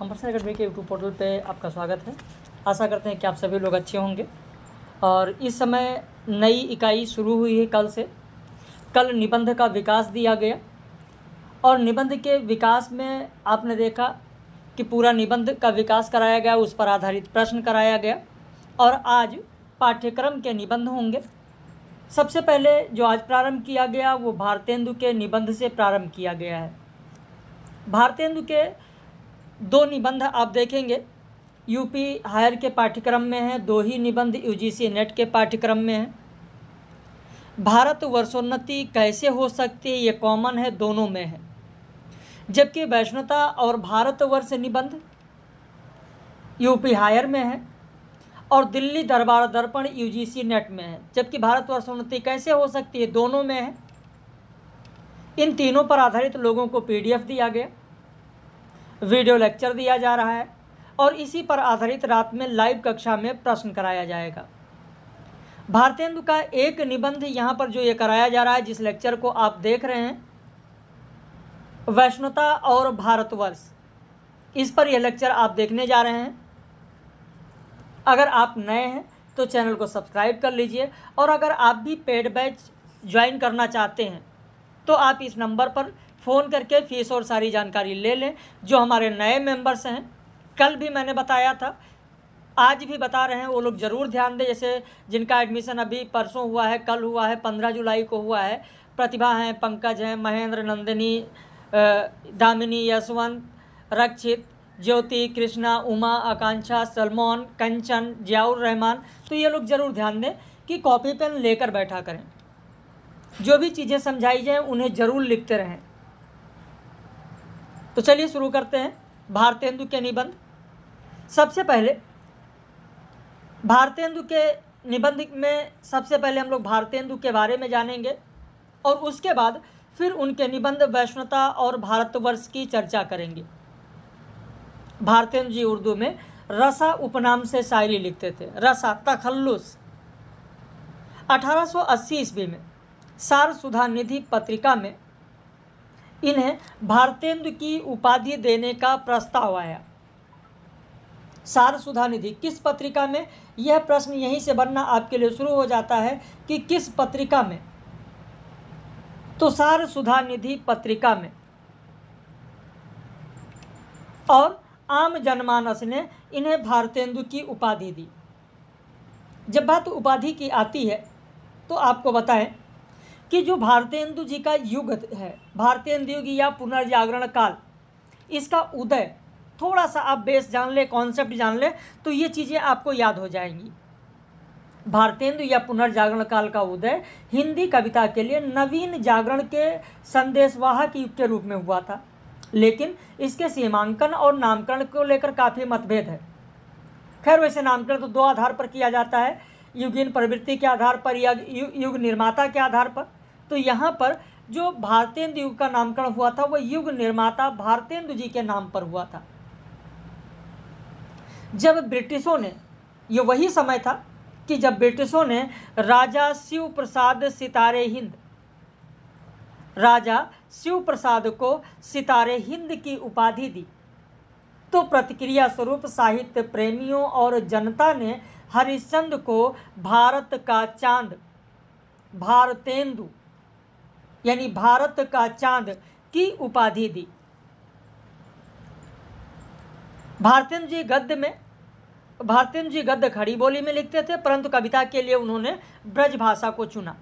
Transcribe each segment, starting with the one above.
कंपर्सन academy के YouTube portal पे आपका स्वागत है आशा करते हैं कि आप सभी लोग अच्छे होंगे और इस समय नई इकाई शुरू हुई है कल से कल निबंध का विकास दिया गया और निबंध के विकास में आपने देखा कि पूरा निबंध का विकास कराया गया उस पर आधारित प्रश्न कराया गया और आज पाठ्यक्रम के निबंध होंगे सबसे पहले जो आज प्रारंभ किया गया वो भारतेंदु के निबंध से प्रारंभ किया गया है भारतेंदु के दो निबंध आप देखेंगे यूपी हायर के पाठ्यक्रम में है दो ही निबंध यूजीसी नेट के पाठ्यक्रम में है भारत वर्षोन्नति कैसे हो सकती है ये कॉमन है दोनों में है जबकि वैष्णवता और भारतवर्ष निबंध यूपी हायर में है और दिल्ली दरबार दर्पण यूजीसी नेट में है जबकि भारत उन्नति कैसे हो सकती है दोनों में है इन तीनों पर आधारित लोगों को पीडीएफ दिया गया वीडियो लेक्चर दिया जा रहा है और इसी पर आधारित रात में लाइव कक्षा में प्रश्न कराया जाएगा भारतेंदु का एक निबंध यहाँ पर जो ये कराया जा रहा है जिस लेक्चर को आप देख रहे हैं वैष्णुता और भारतवर्ष इस पर यह लेक्चर आप देखने जा रहे हैं अगर आप नए हैं तो चैनल को सब्सक्राइब कर लीजिए और अगर आप भी पेड बैच ज्वाइन करना चाहते हैं तो आप इस नंबर पर फ़ोन करके फ़ीस और सारी जानकारी ले लें जो हमारे नए मेंबर्स हैं कल भी मैंने बताया था आज भी बता रहे हैं वो लोग ज़रूर ध्यान दें जैसे जिनका एडमिशन अभी परसों हुआ है कल हुआ है पंद्रह जुलाई को हुआ है प्रतिभा हैं पंकज हैं महेंद्र नंदिनी दामिनी यशवंत रक्षित ज्योति कृष्णा उमा आकांक्षा सलमान कंचन जियाउर रहमान तो ये लोग ज़रूर ध्यान दें कि कॉपी पेन लेकर बैठा करें जो भी चीज़ें समझाई जाएँ उन्हें ज़रूर लिखते रहें तो चलिए शुरू करते हैं भारतेंदु के निबंध सबसे पहले भारतेंदु के निबंध में सबसे पहले हम लोग भारतेंदु के बारे में जानेंगे और उसके बाद फिर उनके निबंध वैष्णवता और भारतवर्ष की चर्चा करेंगे भारतेंदु जी उर्दू में रसा उपनाम से शायरी लिखते थे रसा तखल्लुस 1880 ईस्वी में सार सुधा निधि पत्रिका में इन्हें भारतेंद्र की उपाधि देने का प्रस्ताव आया सार सुधा निधि किस पत्रिका में यह प्रश्न यहीं से बनना आपके लिए शुरू हो जाता है कि किस पत्रिका में तो सार सुधा निधि पत्रिका में और आम जनमानस ने इन्हें भारतेंदु की उपाधि दी जब बात उपाधि की आती है तो आपको बताएं कि जो भारतेंदु जी का युग है भारतेंदु युग या पुनर्जागरण काल इसका उदय थोड़ा सा आप बेस जान ले कॉन्सेप्ट जान ले तो ये चीज़ें आपको याद हो जाएंगी भारतेंदु या पुनर्जागरण काल का उदय हिंदी कविता के लिए नवीन जागरण के संदेशवाहक युग के रूप में हुआ था लेकिन इसके सीमांकन और नामकरण को लेकर काफ़ी मतभेद है खैर वैसे नामकरण तो दो आधार पर किया जाता है युगीन प्रवृत्ति के आधार पर या युग निर्माता के आधार पर तो यहाँ पर जो भारतेंद्र युग का नामकरण हुआ था वह युग निर्माता भारतेंदु जी के नाम पर हुआ था जब ब्रिटिशों ने ये वही समय था कि जब ब्रिटिशों ने राजा शिव प्रसाद सितारे हिंद राजा शिव प्रसाद को सितारे हिंद की उपाधि दी तो प्रतिक्रिया स्वरूप साहित्य प्रेमियों और जनता ने हरिश्चंद को भारत का चांद भारतेंदु यानी भारत का चांद की उपाधि दी भारतीय जी गद्य में भारतीय जी गद्य खड़ी बोली में लिखते थे परंतु कविता के लिए उन्होंने ब्रज भाषा को चुना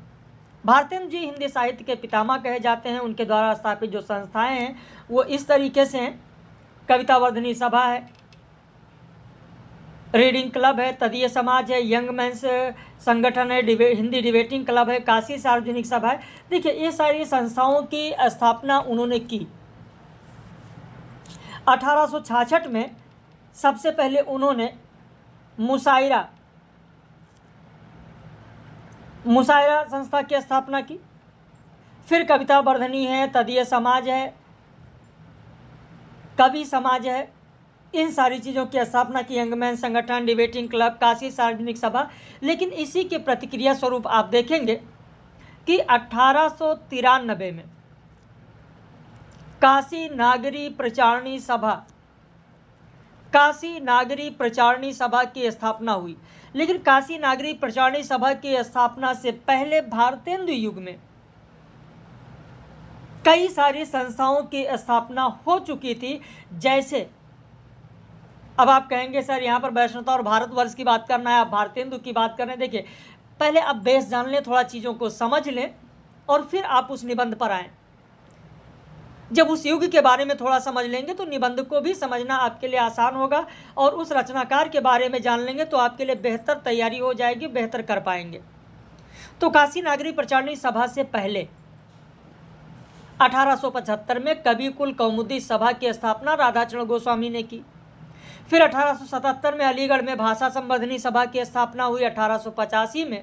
भारतीय जी हिंदी साहित्य के पितामा कहे जाते हैं उनके द्वारा स्थापित जो संस्थाएं हैं वो इस तरीके से हैं कविता वर्धनी सभा है रीडिंग क्लब है तदीय समाज है यंग मैंस संगठन है डिबे, हिंदी डिबेटिंग क्लब है काशी सार्वजनिक सभा है देखिए ये सारी संस्थाओं की स्थापना उन्होंने की अठारह में सबसे पहले उन्होंने मुशायरा मुशायरा संस्था की स्थापना की फिर कविता वर्धनी है तदीय समाज है कवि समाज है इन सारी चीज़ों की स्थापना की यंगमैन संगठन डिबेटिंग क्लब काशी सार्वजनिक सभा लेकिन इसी के प्रतिक्रिया स्वरूप आप देखेंगे कि अठारह में काशी नागरी प्रचारणी सभा काशी नागरी प्रचारणी सभा की स्थापना हुई लेकिन काशी नागरी प्रचारणी सभा की स्थापना से पहले भारतेंदु युग में कई सारी संस्थाओं की स्थापना हो चुकी थी जैसे अब आप कहेंगे सर यहाँ पर वैष्णवता और भारतवर्ष की बात करना है आप भारतेंदु की बात कर रहे हैं देखिए पहले आप बेस जान लें थोड़ा चीज़ों को समझ लें और फिर आप उस निबंध पर आएँ जब उस युग के बारे में थोड़ा समझ लेंगे तो निबंध को भी समझना आपके लिए आसान होगा और उस रचनाकार के बारे में जान लेंगे तो आपके लिए बेहतर तैयारी हो जाएगी बेहतर कर पाएंगे तो काशी नागरी प्रचारणी सभा से पहले 1875 में कवि कुल कौमुदी सभा की स्थापना राधाचरण गोस्वामी ने की फिर 1877 में अलीगढ़ में भाषा संवर्धनी सभा की स्थापना हुई अठारह में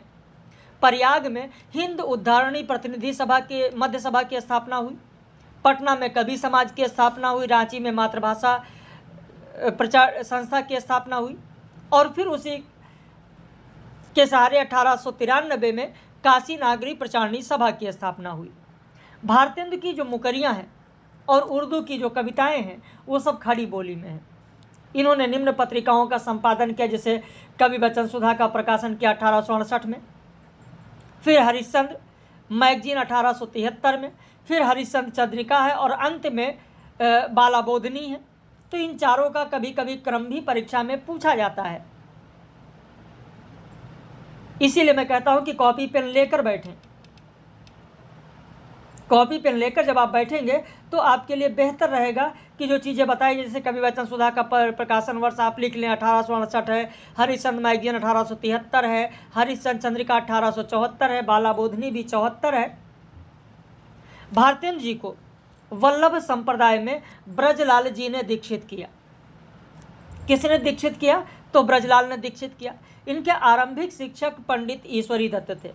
प्रयाग में हिंद उद्धारणी प्रतिनिधि सभा के मध्य सभा की स्थापना हुई पटना में कवि समाज की स्थापना हुई रांची में मातृभाषा प्रचार संस्था की स्थापना हुई और फिर उसी के सहारे अठारह में काशी नागरी प्रचारणी सभा की स्थापना हुई भारतेंद्र की जो मुकरियां हैं और उर्दू की जो कविताएं हैं वो सब खड़ी बोली में हैं इन्होंने निम्न पत्रिकाओं का संपादन किया जैसे कवि बच्चन सुधा का प्रकाशन किया अठारह में फिर हरिश्चंद मैगजीन अठारह में फिर हरिश्चंद चंद्रिका है और अंत में बालाबोधनी है तो इन चारों का कभी कभी क्रम भी परीक्षा में पूछा जाता है इसीलिए मैं कहता हूं कि कॉपी पेन लेकर बैठें कॉपी पेन लेकर जब आप बैठेंगे तो आपके लिए बेहतर रहेगा की जो चीज़ें बताई जैसे कवि वचन सुधा का प्रकाशन वर्ष आप लिख लें अठारह है हरिश्चंद मैगजीन अठारह है हरिश्चंद चंद्रिका अठारह है बाला बोधनी भी चौहत्तर है भारतेंद्र जी को वल्लभ संप्रदाय में ब्रजलाल जी ने दीक्षित किया किसने दीक्षित किया तो ब्रजलाल ने दीक्षित किया इनके आरंभिक शिक्षक पंडित ईश्वरी दत्त थे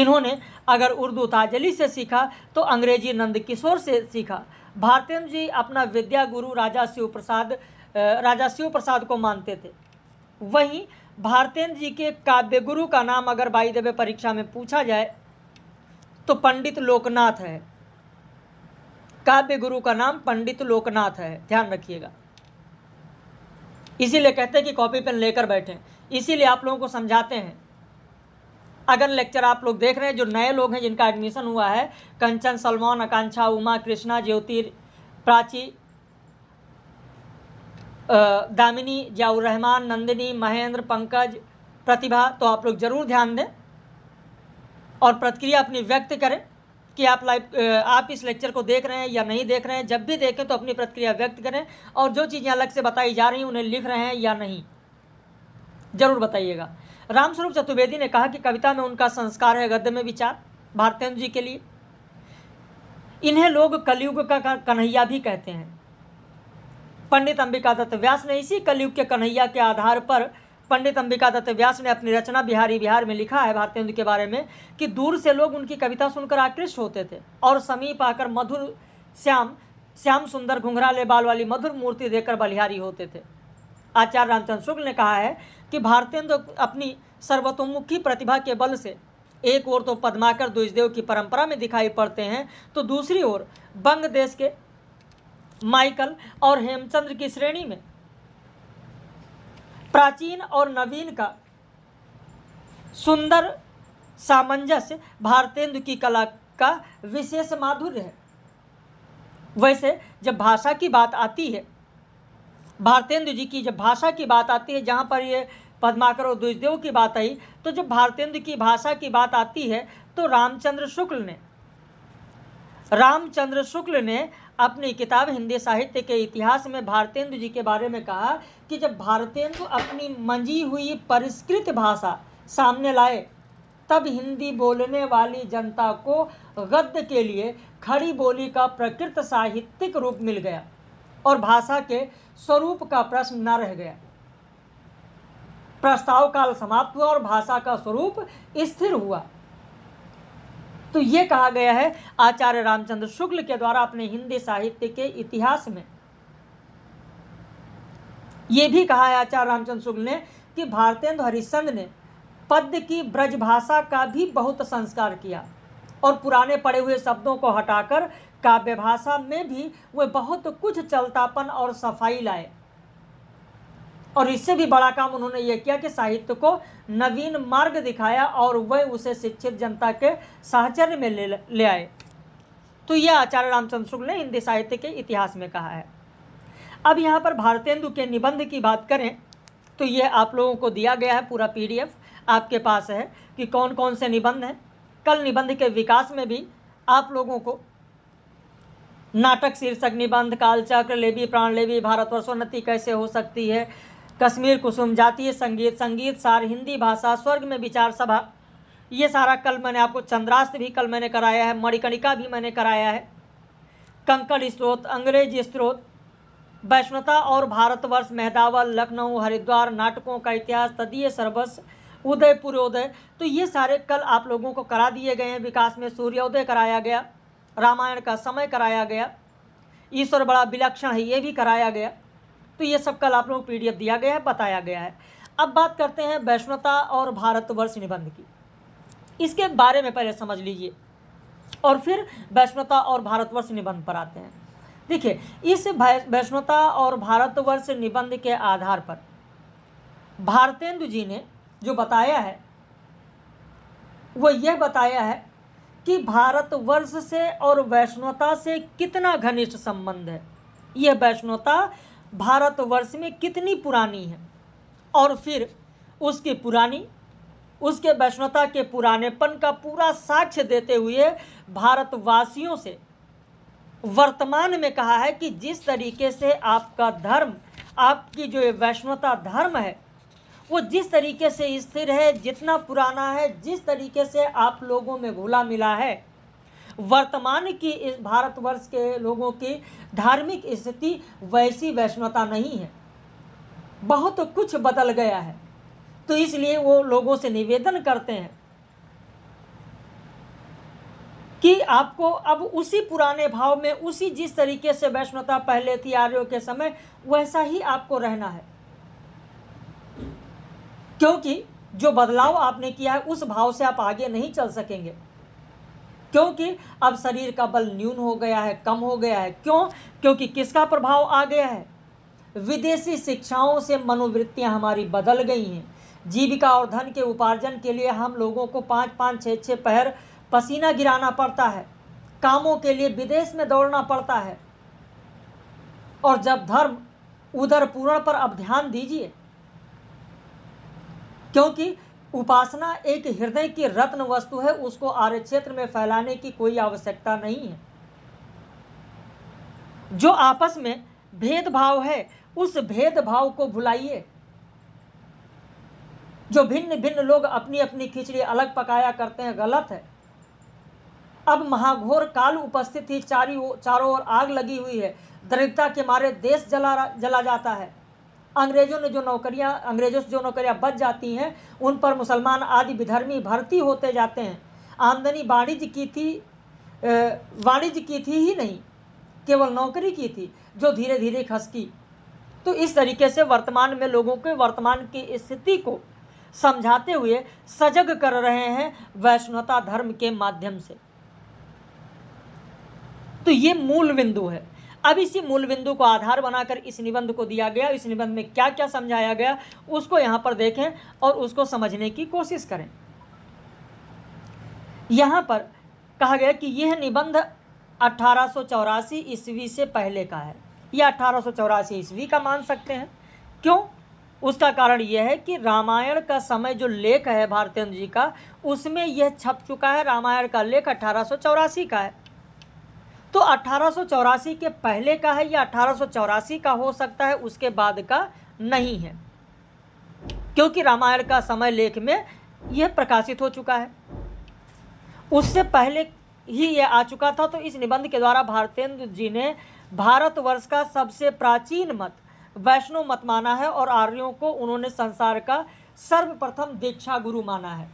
इन्होंने अगर उर्दू ताजली से सीखा तो अंग्रेजी नंद किशोर से सीखा भारतेंद्र जी अपना विद्या गुरु राजा शिव प्रसाद राजा शिव प्रसाद को मानते थे वहीं भारतेंद्र जी के काव्य गुरु का नाम अगर बाई देवे परीक्षा में पूछा जाए तो पंडित लोकनाथ है काव्य गुरु का नाम पंडित लोकनाथ है ध्यान रखिएगा इसीलिए कहते हैं कि कॉपी पेन लेकर बैठे इसीलिए आप लोगों को समझाते हैं अगर लेक्चर आप लोग देख रहे हैं जो नए लोग हैं जिनका एडमिशन हुआ है कंचन सलमान आकांक्षा उमा कृष्णा ज्योतिर प्राची दामिनी जाऊर रहमान नंदिनी महेंद्र पंकज प्रतिभा तो आप लोग ज़रूर ध्यान दें और प्रतिक्रिया अपनी व्यक्त करें कि आप लाइव आप इस लेक्चर को देख रहे हैं या नहीं देख रहे हैं जब भी देखें तो अपनी प्रतिक्रिया व्यक्त करें और जो चीज़ें अलग से बताई जा रही हैं उन्हें लिख रहे हैं या नहीं ज़रूर बताइएगा रामस्वरूप चतुर्वेदी ने कहा कि कविता में उनका संस्कार है गद्य में विचार भारतेंद्र जी के लिए इन्हें लोग कलयुग का कन्हैया भी कहते हैं पंडित अंबिका दत्त व्यास ने इसी कलयुग के कन्हैया के आधार पर पंडित अंबिका दत्त व्यास ने अपनी रचना बिहारी बिहार में लिखा है भारतेंद्र के बारे में कि दूर से लोग उनकी कविता सुनकर आकृष्ट होते थे और समीप आकर मधुर श्याम श्याम सुंदर घुंघराले बाल वाली मधुर मूर्ति देकर बलिहारी होते थे आचार्य रामचंद्र शुक्ल ने कहा है कि भारतेंद्र अपनी सर्वतोमुखी प्रतिभा के बल से एक ओर तो पद्माकर द्विजदेव की परंपरा में दिखाई पड़ते हैं तो दूसरी ओर बंग देश के माइकल और हेमचंद्र की श्रेणी में प्राचीन और नवीन का सुंदर सामंजस्य भारतेंदु की कला का विशेष माधुर्य है वैसे जब भाषा की बात आती है भारतेंदु जी की जब भाषा की बात आती है जहाँ पर ये पद्माकर और द्विजदेव की बात आई तो जब भारतेंद्र की भाषा की बात आती है तो रामचंद्र शुक्ल ने रामचंद्र शुक्ल ने अपनी किताब हिंदी साहित्य के इतिहास में भारतेंदु जी के बारे में कहा कि जब भारतेंदु अपनी मंजी हुई परिष्कृत भाषा सामने लाए तब हिंदी बोलने वाली जनता को गद्य के लिए खड़ी बोली का प्रकृत साहित्यिक रूप मिल गया और भाषा के स्वरूप का प्रश्न न रह गया प्रस्ताव काल समाप्त हुआ और भाषा का स्वरूप स्थिर हुआ तो ये कहा गया है आचार्य रामचंद्र शुक्ल के द्वारा अपने हिंदी साहित्य के इतिहास में ये भी कहा है आचार्य रामचंद्र शुक्ल ने कि भारतेंद्र हरिश्चंद्र ने पद्य की ब्रज भाषा का भी बहुत संस्कार किया और पुराने पड़े हुए शब्दों को हटाकर काव्य भाषा में भी वे बहुत कुछ चलतापन और सफाई लाए और इससे भी बड़ा काम उन्होंने यह किया कि साहित्य को नवीन मार्ग दिखाया और वह उसे शिक्षित जनता के साहचर्य में ले ले आए तो यह आचार्य रामचंद्र शुक्ल ने हिंदी साहित्य के इतिहास में कहा है अब यहाँ पर भारतेंदु के निबंध की बात करें तो यह आप लोगों को दिया गया है पूरा पी आपके पास है कि कौन कौन से निबंध हैं कल निबंध के विकास में भी आप लोगों को नाटक शीर्षक निबंध कालचक्र लेबी प्राण लेबी भारतवर्षोन्नति कैसे हो सकती है कश्मीर कुसुम जातीय संगीत संगीत सार हिंदी भाषा स्वर्ग में विचार सभा ये सारा कल मैंने आपको चंद्रास्त भी कल मैंने कराया है मणिकणिका भी मैंने कराया है कंकड़ स्त्रोत अंग्रेज स्त्रोत वैष्णता और भारतवर्ष मेहदावल लखनऊ हरिद्वार नाटकों का इतिहास तदीय सर्वस्व उदय पूर्वोदय तो ये सारे कल आप लोगों को करा दिए गए हैं विकास में सूर्योदय कराया गया रामायण का समय कराया गया ईश्वर बड़ा विलक्षण है ये भी कराया गया तो ये सब कल आप लोगों को पीडीएफ दिया गया है बताया गया है अब बात करते हैं वैष्णवता और भारतवर्ष निबंध की इसके बारे में पहले समझ लीजिए और फिर वैष्णवता और भारतवर्ष निबंध पर आते हैं देखिए इस वैष्णवता और भारतवर्ष निबंध के आधार पर भारतेंदु जी ने जो बताया है वो यह बताया है कि भारतवर्ष से और वैष्णवता से कितना घनिष्ठ संबंध है यह वैष्णवता भारतवर्ष में कितनी पुरानी है और फिर उसकी पुरानी उसके वैष्णवता के पुरानेपन का पूरा साक्ष्य देते हुए भारतवासियों से वर्तमान में कहा है कि जिस तरीके से आपका धर्म आपकी जो वैष्णवता धर्म है वो जिस तरीके से स्थिर है जितना पुराना है जिस तरीके से आप लोगों में घुला मिला है वर्तमान की इस भारतवर्ष के लोगों की धार्मिक स्थिति वैसी वैष्णवता नहीं है बहुत कुछ बदल गया है तो इसलिए वो लोगों से निवेदन करते हैं कि आपको अब उसी पुराने भाव में उसी जिस तरीके से वैष्णवता पहले थी आर्यों के समय वैसा ही आपको रहना है क्योंकि जो बदलाव आपने किया है उस भाव से आप आगे नहीं चल सकेंगे क्योंकि अब शरीर का बल न्यून हो गया है कम हो गया है क्यों क्योंकि किसका प्रभाव आ गया है विदेशी शिक्षाओं से मनोवृत्तियां हमारी बदल गई हैं जीविका और धन के उपार्जन के लिए हम लोगों को पाँच पाँच छः छः पहर पसीना गिराना पड़ता है कामों के लिए विदेश में दौड़ना पड़ता है और जब धर्म उधर पूर्ण पर अब ध्यान दीजिए क्योंकि उपासना एक हृदय की रत्न वस्तु है उसको आर्य क्षेत्र में फैलाने की कोई आवश्यकता नहीं है जो आपस में भेदभाव है उस भेदभाव को भुलाइए जो भिन्न भिन्न लोग अपनी अपनी खिचड़ी अलग पकाया करते हैं गलत है अब महाघोर काल उपस्थित थी चारों चारों ओर आग लगी हुई है दरिद्रता के मारे देश जला जला जाता है अंग्रेजों ने जो नौकरियां अंग्रेजों से जो नौकरियां बच जाती हैं उन पर मुसलमान आदि विधर्मी भर्ती होते जाते हैं आमदनी वाणिज्य की थी वाणिज्य की थी ही नहीं केवल नौकरी की थी जो धीरे धीरे खसकी तो इस तरीके से वर्तमान में लोगों के वर्तमान की स्थिति को समझाते हुए सजग कर रहे हैं वैष्णवता धर्म के माध्यम से तो ये मूल बिंदु है अब इसी मूल बिंदु को आधार बनाकर इस निबंध को दिया गया इस निबंध में क्या क्या समझाया गया उसको यहाँ पर देखें और उसको समझने की कोशिश करें यहाँ पर कहा गया कि यह निबंध अठारह ईस्वी से पहले का है यह अठारह ईस्वी का मान सकते हैं क्यों उसका कारण यह है कि रामायण का समय जो लेख है भारतेंद्र जी का उसमें यह छप चुका है रामायण का लेख अठारह का है तो अठारह के पहले का है या अठारह का हो सकता है उसके बाद का नहीं है क्योंकि रामायण का समय लेख में यह प्रकाशित हो चुका है उससे पहले ही यह आ चुका था तो इस निबंध के द्वारा भारतेंद्र जी ने भारतवर्ष का सबसे प्राचीन मत वैष्णव मत माना है और आर्यों को उन्होंने संसार का सर्वप्रथम दीक्षा गुरु माना है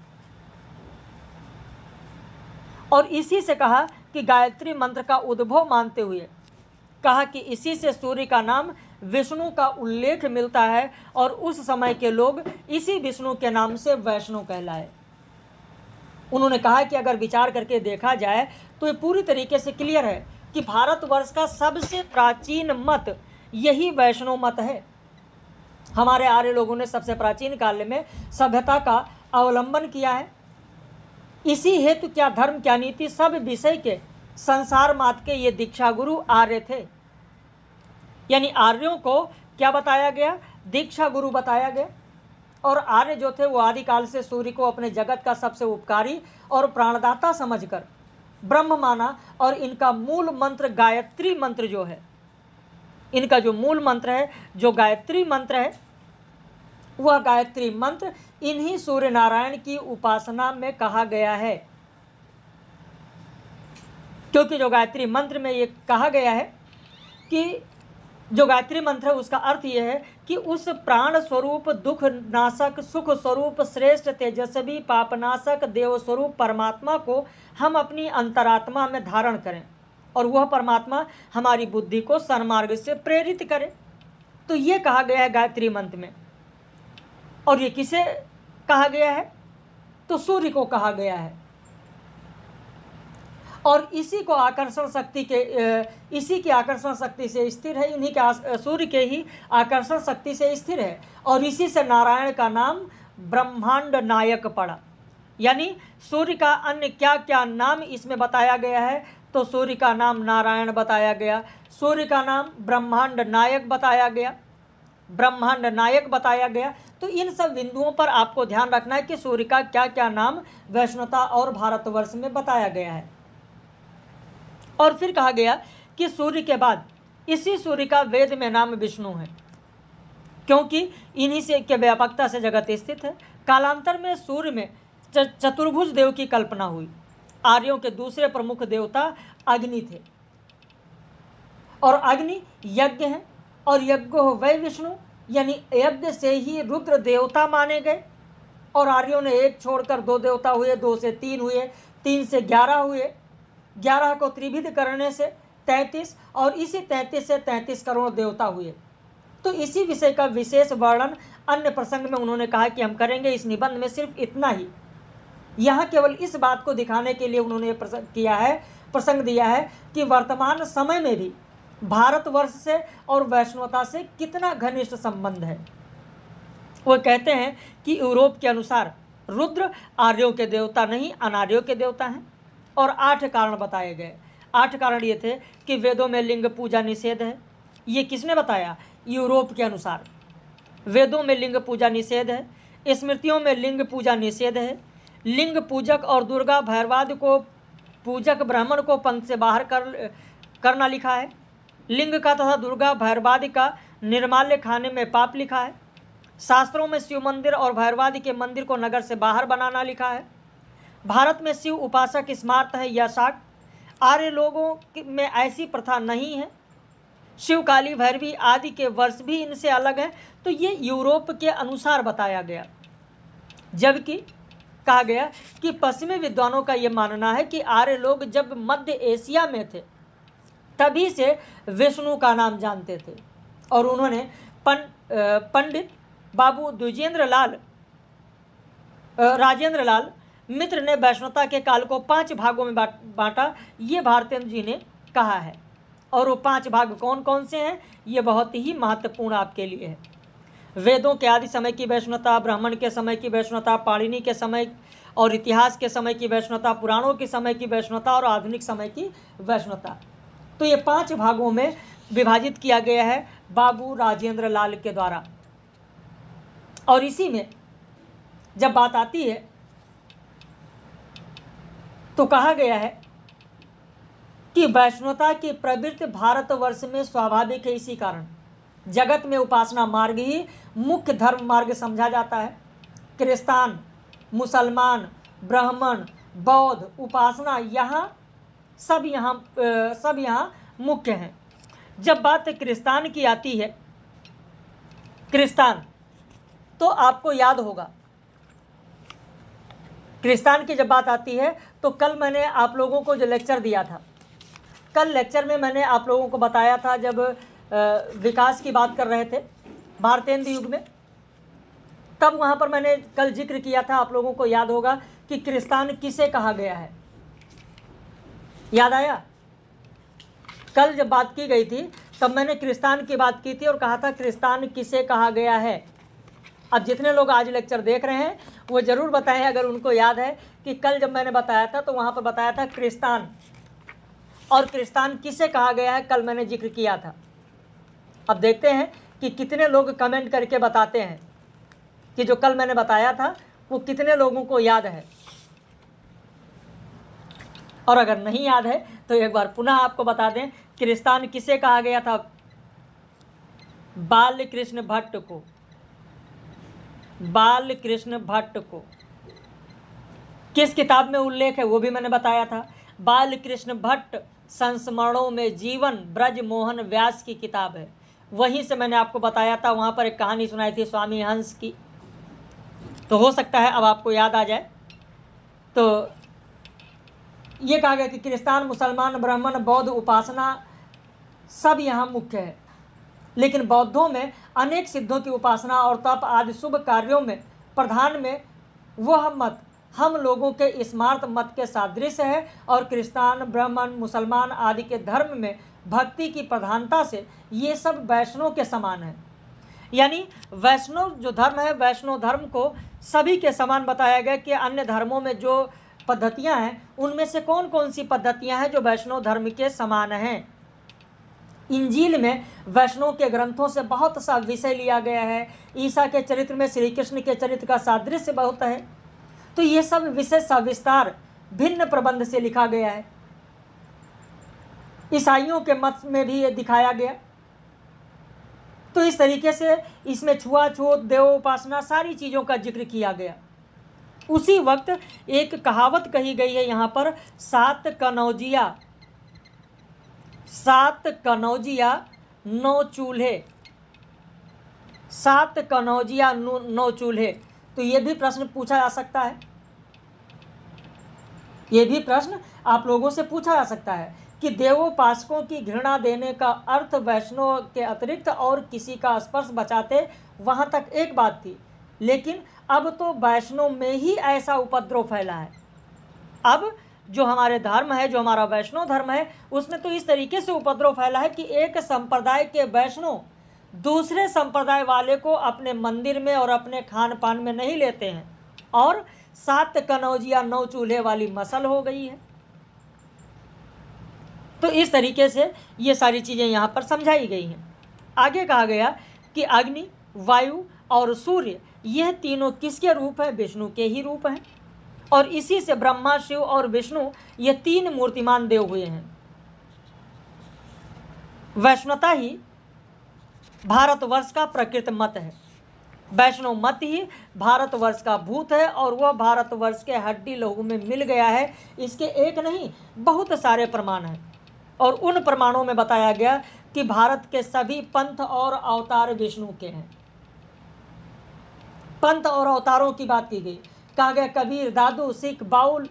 और इसी से कहा कि गायत्री मंत्र का उद्भव मानते हुए कहा कि इसी से सूर्य का नाम विष्णु का उल्लेख मिलता है और उस समय के लोग इसी विष्णु के नाम से वैष्णव कहलाए उन्होंने कहा कि अगर विचार करके देखा जाए तो ये पूरी तरीके से क्लियर है कि भारतवर्ष का सबसे प्राचीन मत यही वैष्णव मत है हमारे आर्य लोगों ने सबसे प्राचीन काल में सभ्यता का अवलंबन किया है इसी हेतु क्या धर्म क्या नीति सब विषय के संसार मात के ये दीक्षा गुरु आर्य थे यानी आर्यों को क्या बताया गया दीक्षा गुरु बताया गया और आर्य जो थे वो आदिकाल से सूर्य को अपने जगत का सबसे उपकारी और प्राणदाता समझकर ब्रह्म माना और इनका मूल मंत्र गायत्री मंत्र जो है इनका जो मूल मंत्र है जो गायत्री मंत्र है वह गायत्री मंत्र इन्हीं सूर्य नारायण की उपासना में कहा गया है क्योंकि जो गायत्री मंत्र में ये कहा गया है कि जो गायत्री मंत्र है उसका अर्थ यह है कि उस प्राण स्वरूप दुख नाशक सुख स्वरूप श्रेष्ठ तेजस्वी पापनाशक देव स्वरूप परमात्मा को हम अपनी अंतरात्मा में धारण करें और वह परमात्मा हमारी बुद्धि को सन्मार्ग से प्रेरित करें तो ये कहा गया है गायत्री मंत्र में और ये किसे कहा गया है तो सूर्य को कहा गया है और इसी को आकर्षण शक्ति के इसी की आकर्षण शक्ति से स्थिर है इन्हीं के सूर्य के ही आकर्षण शक्ति से स्थिर है और इसी से नारायण का नाम ब्रह्मांड नायक पड़ा यानी सूर्य का अन्य क्या क्या नाम इसमें बताया गया है तो सूर्य का नाम नारायण बताया गया सूर्य का नाम ब्रह्मांड नायक बताया गया ब्रह्मांड नायक बताया गया तो इन सब बिंदुओं पर आपको ध्यान रखना है कि सूर्य का क्या क्या नाम वैष्णवता और भारतवर्ष में बताया गया है और फिर कहा गया कि सूर्य के बाद इसी सूर्य का वेद में नाम विष्णु है क्योंकि इन्हीं से के व्यापकता से जगत स्थित है कालांतर में सूर्य में चतुर्भुज देव की कल्पना हुई आर्यों के दूसरे प्रमुख देवता अग्नि थे और अग्नि यज्ञ है और यज्ञ हो वै विष्णु यानी यज्ञ से ही रुद्र देवता माने गए और आर्यों ने एक छोड़कर दो देवता हुए दो से तीन हुए तीन से ग्यारह हुए ग्यारह को त्रिविध करने से तैंतीस और इसी तैंतीस से तैंतीस करोड़ देवता हुए तो इसी विषय का विशेष वर्णन अन्य प्रसंग में उन्होंने कहा कि हम करेंगे इस निबंध में सिर्फ इतना ही यहाँ केवल इस बात को दिखाने के लिए उन्होंने प्रसंग किया है प्रसंग दिया है कि वर्तमान समय में भी भारतवर्ष से और वैष्णवता से कितना घनिष्ठ संबंध है वह कहते हैं कि यूरोप के अनुसार रुद्र आर्यों के देवता नहीं अनार्यों के देवता हैं और आठ कारण बताए गए आठ कारण ये थे कि वेदों में लिंग पूजा निषेध है ये किसने बताया यूरोप के अनुसार वेदों में लिंग पूजा निषेध है स्मृतियों में लिंग पूजा निषेध है लिंग पूजक और दुर्गा भैरवाद को पूजक ब्राह्मण को पंख से बाहर कर करना लिखा है लिंग का तथा दुर्गा भैरवादी का निर्माल्य खाने में पाप लिखा है शास्त्रों में शिव मंदिर और भैरवादी के मंदिर को नगर से बाहर बनाना लिखा है भारत में शिव उपासक स्मार्त है या शाक आर्य लोगों में ऐसी प्रथा नहीं है शिव काली भैरवी आदि के वर्ष भी इनसे अलग हैं तो ये यूरोप के अनुसार बताया गया जबकि कहा गया कि पश्चिमी विद्वानों का ये मानना है कि आर्य लोग जब मध्य एशिया में थे तभी से विष्णु का नाम जानते थे और उन्होंने पं, पंडित बाबू द्विजेंद्र लाल राजेंद्र लाल मित्र ने वैष्णवता के काल को पांच भागों में बांटा ये भारतीय जी ने कहा है और वो पांच भाग कौन कौन से हैं ये बहुत ही महत्वपूर्ण आपके लिए है वेदों के आदि समय की वैष्णवता ब्राह्मण के समय की वैष्णवता पाणिनी के समय और इतिहास के समय की वैष्णवता पुराणों के समय की वैष्णवता और आधुनिक समय की वैष्णवता तो ये पांच भागों में विभाजित किया गया है बाबू राजेंद्र लाल के द्वारा और इसी में जब बात आती है तो कहा गया है कि वैष्णवता की प्रवृत्ति भारतवर्ष में स्वाभाविक है इसी कारण जगत में उपासना मार्ग ही मुख्य धर्म मार्ग समझा जाता है क्रिस्तान मुसलमान ब्राह्मण बौद्ध उपासना यहाँ सब यहाँ सब यहाँ मुख्य हैं जब बात क्रिस्तान की आती है क्रिस्तान तो आपको याद होगा क्रिस्तान की जब बात आती है तो कल मैंने आप लोगों को जो लेक्चर दिया था कल लेक्चर में मैंने आप लोगों को बताया था जब विकास की बात कर रहे थे भारतेंद्र युग में तब वहाँ पर मैंने कल जिक्र किया था आप लोगों को याद होगा कि क्रिस्तान किसे कहा गया है याद आया कल जब बात की गई थी तब मैंने क्रिस्तान की बात की थी और कहा था क्रिस्तान किसे कहा गया है अब जितने लोग आज लेक्चर देख रहे हैं वो ज़रूर बताएं अगर उनको याद है कि कल जब मैंने बताया था तो वहाँ पर बताया था क्रिस्तान और क्रिस्तान किसे कहा गया है कल मैंने जिक्र किया था अब देखते हैं कि कितने लोग कमेंट करके बताते हैं कि जो कल मैंने बताया था वो कितने लोगों को याद है और अगर नहीं याद है तो एक बार पुनः आपको बता दें क्रिस्तान किसे कहा गया था बाल कृष्ण भट्ट को बाल कृष्ण भट्ट को किस किताब में उल्लेख है वो भी मैंने बताया था बाल कृष्ण भट्ट संस्मरणों में जीवन ब्रज मोहन व्यास की किताब है वहीं से मैंने आपको बताया था वहां पर एक कहानी सुनाई थी स्वामी हंस की तो हो सकता है अब आपको याद आ जाए तो ये कहा गया कि क्रिस्तान मुसलमान ब्राह्मण बौद्ध उपासना सब यहाँ मुख्य है लेकिन बौद्धों में अनेक सिद्धों की उपासना और तप आदि शुभ कार्यों में प्रधान में वह मत हम लोगों के स्मार्त मत के सादृश्य है और क्रिस्तान ब्राह्मण मुसलमान आदि के धर्म में भक्ति की प्रधानता से ये सब वैष्णव के समान है यानी वैष्णव जो धर्म है वैष्णव धर्म को सभी के समान बताया गया कि अन्य धर्मों में जो पद्धतियाँ हैं उनमें से कौन कौन सी पद्धतियाँ हैं जो वैष्णव धर्म के समान हैं इंजील में वैष्णव के ग्रंथों से बहुत सा विषय लिया गया है ईसा के चरित्र में श्री कृष्ण के चरित्र का सादृश्य बहुत है तो ये सब विषय सविस्तार भिन्न प्रबंध से लिखा गया है ईसाइयों के मत में भी ये दिखाया गया तो इस तरीके से इसमें छुआछूत देव उपासना सारी चीज़ों का जिक्र किया गया उसी वक्त एक कहावत कही गई है यहाँ पर सात कनौजिया सात कनौजिया नौ चूल्हे सात कनौजिया नौ चूल्हे तो ये भी प्रश्न पूछा जा सकता है ये भी प्रश्न आप लोगों से पूछा जा सकता है कि देवोपासकों की घृणा देने का अर्थ वैष्णव के अतिरिक्त और किसी का स्पर्श बचाते वहाँ तक एक बात थी लेकिन अब तो वैष्णव में ही ऐसा उपद्रव फैला है अब जो हमारे धर्म है जो हमारा वैष्णव धर्म है उसमें तो इस तरीके से उपद्रव फैला है कि एक संप्रदाय के वैष्णव दूसरे संप्रदाय वाले को अपने मंदिर में और अपने खान पान में नहीं लेते हैं और सात कनौजिया नौ चूल्हे वाली मसल हो गई है तो इस तरीके से ये सारी चीज़ें यहाँ पर समझाई गई हैं आगे कहा गया कि अग्नि वायु और सूर्य यह तीनों किसके रूप है विष्णु के ही रूप हैं और इसी से ब्रह्मा शिव और विष्णु ये तीन मूर्तिमान देव हुए हैं वैष्णवता ही भारतवर्ष का प्रकृत मत है वैष्णव मत ही भारतवर्ष का भूत है और वह भारतवर्ष के हड्डी लोगों में मिल गया है इसके एक नहीं बहुत सारे प्रमाण हैं और उन प्रमाणों में बताया गया कि भारत के सभी पंथ और अवतार विष्णु के हैं पंथ और अवतारों की बात की गई कहा गया कबीर दादू सिख बाउल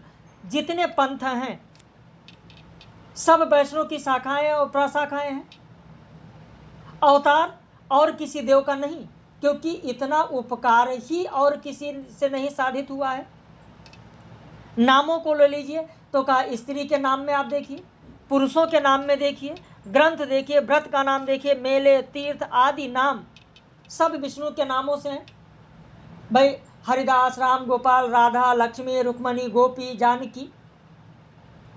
जितने पंथ हैं सब वैष्णव की शाखाएं और प्रशाखाएं हैं अवतार और किसी देव का नहीं क्योंकि इतना उपकार ही और किसी से नहीं साधित हुआ है नामों को ले लीजिए तो कहा स्त्री के नाम में आप देखिए पुरुषों के नाम में देखिए ग्रंथ देखिए व्रत का नाम देखिए मेले तीर्थ आदि नाम सब विष्णु के नामों से हैं भाई हरिदास राम गोपाल राधा लक्ष्मी रुक्मणी गोपी जानकी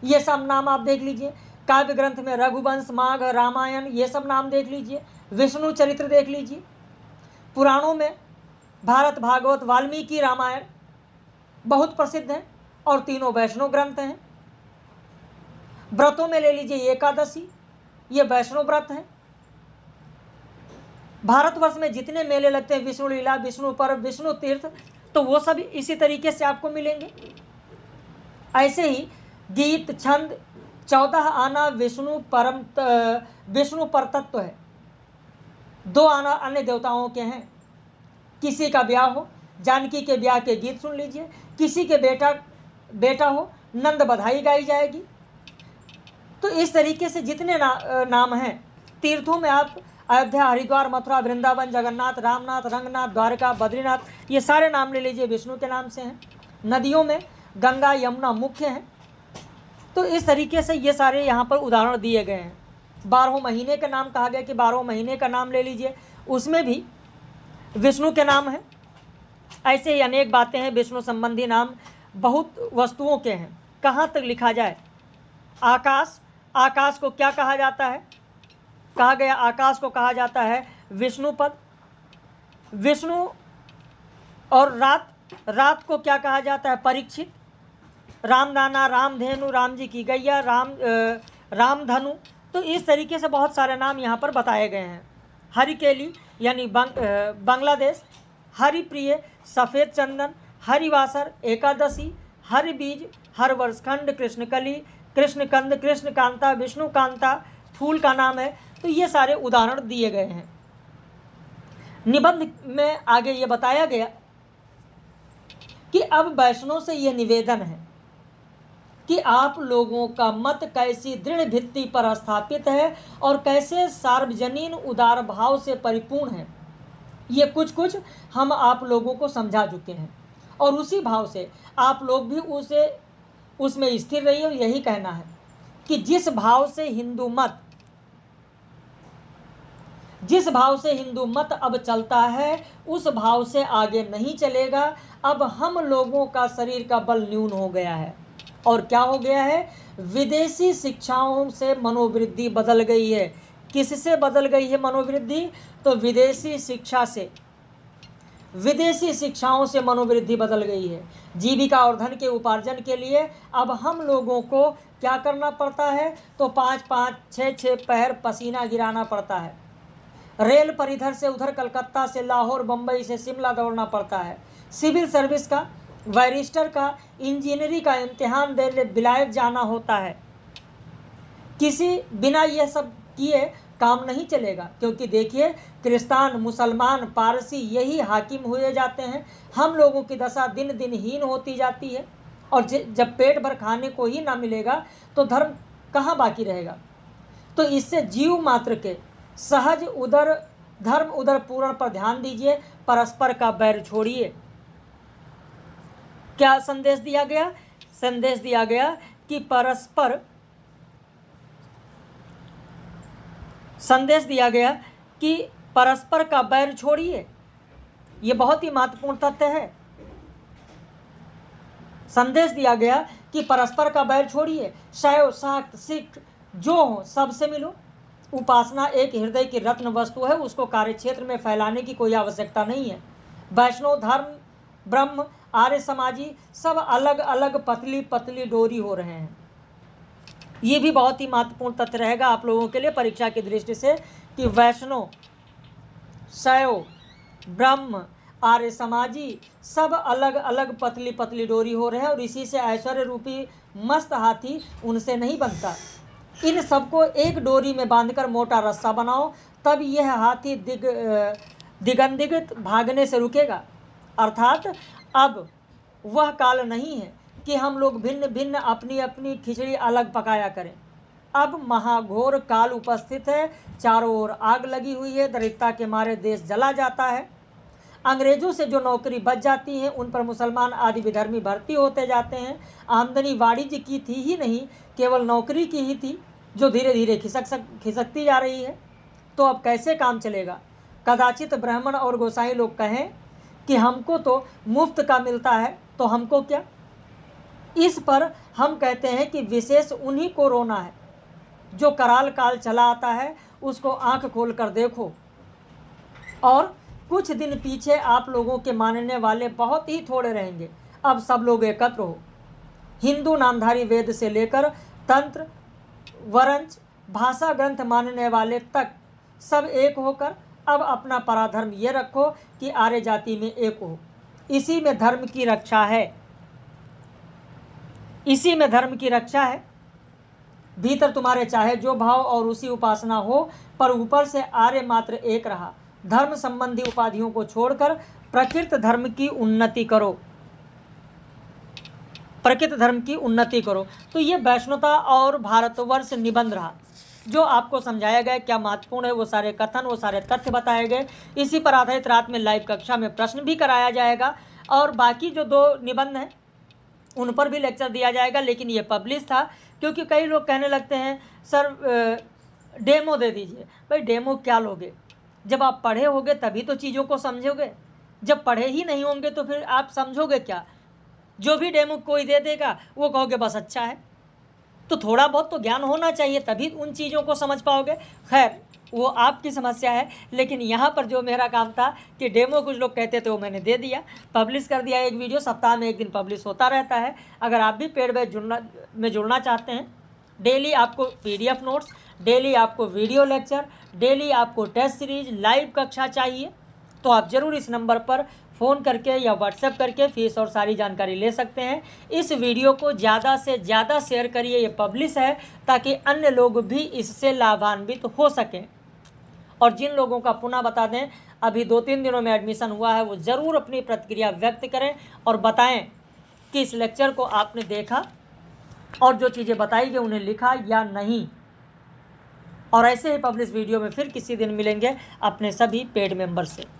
ये सब नाम आप देख लीजिए काव्य ग्रंथ में रघुवंश माघ रामायण ये सब नाम देख लीजिए विष्णु चरित्र देख लीजिए पुराणों में भारत भागवत वाल्मीकि रामायण बहुत प्रसिद्ध हैं और तीनों वैष्णव ग्रंथ हैं व्रतों में ले लीजिए एकादशी ये वैष्णव व्रत हैं भारतवर्ष में जितने मेले लगते हैं विष्णु लीला विष्णु पर्व विष्णु तीर्थ तो वो सब इसी तरीके से आपको मिलेंगे ऐसे ही गीत छंद चौदह आना विष्णु परम विष्णु पर तत्व है दो आना अन्य देवताओं के हैं किसी का ब्याह हो जानकी के ब्याह के गीत सुन लीजिए किसी के बेटा बेटा हो नंद बधाई गाई जाएगी तो इस तरीके से जितने ना, नाम हैं तीर्थों में आप अयोध्या हरिद्वार मथुरा वृंदावन जगन्नाथ रामनाथ रंगनाथ द्वारका बद्रीनाथ ये सारे नाम ले लीजिए विष्णु के नाम से हैं नदियों में गंगा यमुना मुख्य हैं तो इस तरीके से ये सारे यहाँ पर उदाहरण दिए गए हैं बारहों महीने का नाम कहा गया कि बारहों महीने का नाम ले लीजिए उसमें भी विष्णु के नाम हैं ऐसे ही अनेक बातें हैं विष्णु संबंधी नाम बहुत वस्तुओं के हैं कहाँ तक लिखा जाए आकाश आकाश को क्या कहा जाता है कहा गया आकाश को कहा जाता है विष्णुपद विष्णु और रात रात को क्या कहा जाता है परीक्षित रामदाना रामधेनु राम जी की गैया राम रामधनु तो इस तरीके से बहुत सारे नाम यहाँ पर बताए गए हैं हरिकेली यानी बंग, बांग्लादेश हरिप्रिय सफ़ेद चंदन हरिवासर एकादशी हर बीज हर वर्षखंड कृष्णकली कृष्णकंद कृष्णकांता विष्णुकांता फूल का नाम है तो ये सारे उदाहरण दिए गए हैं निबंध में आगे ये बताया गया कि अब वैष्णव से ये निवेदन है कि आप लोगों का मत कैसी दृढ़ भित्ति पर स्थापित है और कैसे सार्वजनिक उदार भाव से परिपूर्ण है ये कुछ कुछ हम आप लोगों को समझा चुके हैं और उसी भाव से आप लोग भी उसे उसमें स्थिर रहिए यही कहना है कि जिस भाव से हिंदू मत जिस भाव से हिंदू मत अब चलता है उस भाव से आगे नहीं चलेगा अब हम लोगों का शरीर का बल न्यून हो गया है और क्या हो गया है विदेशी शिक्षाओं से मनोवृद्धि बदल गई है किससे बदल गई है मनोवृद्धि तो विदेशी शिक्षा से विदेशी शिक्षाओं से मनोवृद्धि बदल गई है जीविका और धन के उपार्जन के लिए अब हम लोगों को क्या करना पड़ता है तो पाँच पाँच छः छः पहर पसीना गिराना पड़ता है रेल पर इधर से उधर कलकत्ता से लाहौर बम्बई से शिमला दौड़ना पड़ता है सिविल सर्विस का बैरिस्टर का इंजीनियरिंग का इम्तिहान देने बिलायत जाना होता है किसी बिना यह सब किए काम नहीं चलेगा क्योंकि देखिए क्रिस्तान मुसलमान पारसी यही हाकिम हुए जाते हैं हम लोगों की दशा दिन दिन हीन होती जाती है और जब पेट भर खाने को ही ना मिलेगा तो धर्म कहाँ बाकी रहेगा तो इससे जीव मात्र के सहज उधर धर्म उदर पूरण पर ध्यान दीजिए परस्पर का बैर छोड़िए क्या संदेश दिया गया संदेश दिया गया कि परस्पर संदेश दिया गया कि परस्पर का बैर छोड़िए यह बहुत ही महत्वपूर्ण तथ्य है संदेश दिया गया कि परस्पर का बैर छोड़िए शैव शाक्त सिख जो हो सबसे मिलो उपासना एक हृदय की रत्न वस्तु है उसको कार्यक्षेत्र में फैलाने की कोई आवश्यकता नहीं है वैष्णव धर्म ब्रह्म आर्य समाजी सब अलग अलग पतली पतली डोरी हो रहे हैं ये भी बहुत ही महत्वपूर्ण तथ्य रहेगा आप लोगों के लिए परीक्षा की दृष्टि से कि वैष्णव शैव ब्रह्म आर्य समाजी सब अलग अलग पतली पतली डोरी हो रहे हैं और इसी से ऐश्वर्य रूपी मस्त हाथी उनसे नहीं बनता इन सबको एक डोरी में बांधकर मोटा रस्सा बनाओ तब यह हाथी दिग दिगंधिगत भागने से रुकेगा अर्थात अब वह काल नहीं है कि हम लोग भिन्न भिन्न अपनी अपनी खिचड़ी अलग पकाया करें अब महाघोर काल उपस्थित है चारों ओर आग लगी हुई है दरिद्रता के मारे देश जला जाता है अंग्रेज़ों से जो नौकरी बच जाती है उन पर मुसलमान आदि विधर्मी भर्ती होते जाते हैं आमदनी वाणिज्य की थी ही नहीं केवल नौकरी की ही थी जो धीरे धीरे खिसक सक खिसकती जा रही है तो अब कैसे काम चलेगा कदाचित ब्राह्मण और गोसाई लोग कहें कि हमको तो मुफ्त का मिलता है तो हमको क्या इस पर हम कहते हैं कि विशेष उन्हीं को रोना है जो कराल काल चला आता है उसको आंख खोल कर देखो और कुछ दिन पीछे आप लोगों के मानने वाले बहुत ही थोड़े रहेंगे अब सब लोग एकत्र हो हिंदू नामधारी वेद से लेकर तंत्र वरंच भाषा ग्रंथ मानने वाले तक सब एक होकर अब अपना पराधर्म ये रखो कि आर्य जाति में एक हो इसी में धर्म की रक्षा है इसी में धर्म की रक्षा है भीतर तुम्हारे चाहे जो भाव और उसी उपासना हो पर ऊपर से आर्य मात्र एक रहा धर्म संबंधी उपाधियों को छोड़कर प्रकृत धर्म की उन्नति करो प्रकृत धर्म की उन्नति करो तो ये वैष्णवता और भारतवर्ष निबंध रहा जो आपको समझाया गया क्या महत्वपूर्ण है वो सारे कथन वो सारे तथ्य बताए गए इसी पर आधारित रात में लाइव कक्षा में प्रश्न भी कराया जाएगा और बाकी जो दो निबंध हैं उन पर भी लेक्चर दिया जाएगा लेकिन ये पब्लिश था क्योंकि कई लोग कहने लगते हैं सर डेमो दे दीजिए भाई डेमो क्या लोगे जब आप पढ़े होगे तभी तो चीज़ों को समझोगे जब पढ़े ही नहीं होंगे तो फिर आप समझोगे क्या जो भी डेमो कोई दे देगा वो कहोगे बस अच्छा है तो थोड़ा बहुत तो ज्ञान होना चाहिए तभी उन चीज़ों को समझ पाओगे खैर वो आपकी समस्या है लेकिन यहाँ पर जो मेरा काम था कि डेमो कुछ लोग कहते थे वो मैंने दे दिया पब्लिश कर दिया एक वीडियो सप्ताह में एक दिन पब्लिश होता रहता है अगर आप भी पेड़ बैच जुड़ना में जुड़ना चाहते हैं डेली आपको पीडीएफ नोट्स डेली आपको वीडियो लेक्चर डेली आपको टेस्ट सीरीज लाइव कक्षा चाहिए तो आप ज़रूर इस नंबर पर फ़ोन करके या व्हाट्सएप करके फीस और सारी जानकारी ले सकते हैं इस वीडियो को ज़्यादा से ज़्यादा शेयर करिए ये पब्लिश है ताकि अन्य लोग भी इससे लाभान्वित तो हो सकें और जिन लोगों का पुनः बता दें अभी दो तीन दिनों में एडमिशन हुआ है वो ज़रूर अपनी प्रतिक्रिया व्यक्त करें और बताएं कि इस लेक्चर को आपने देखा और जो चीज़ें बताई गई उन्हें लिखा या नहीं और ऐसे ही पब्लिश वीडियो में फिर किसी दिन मिलेंगे अपने सभी पेड मेंबर से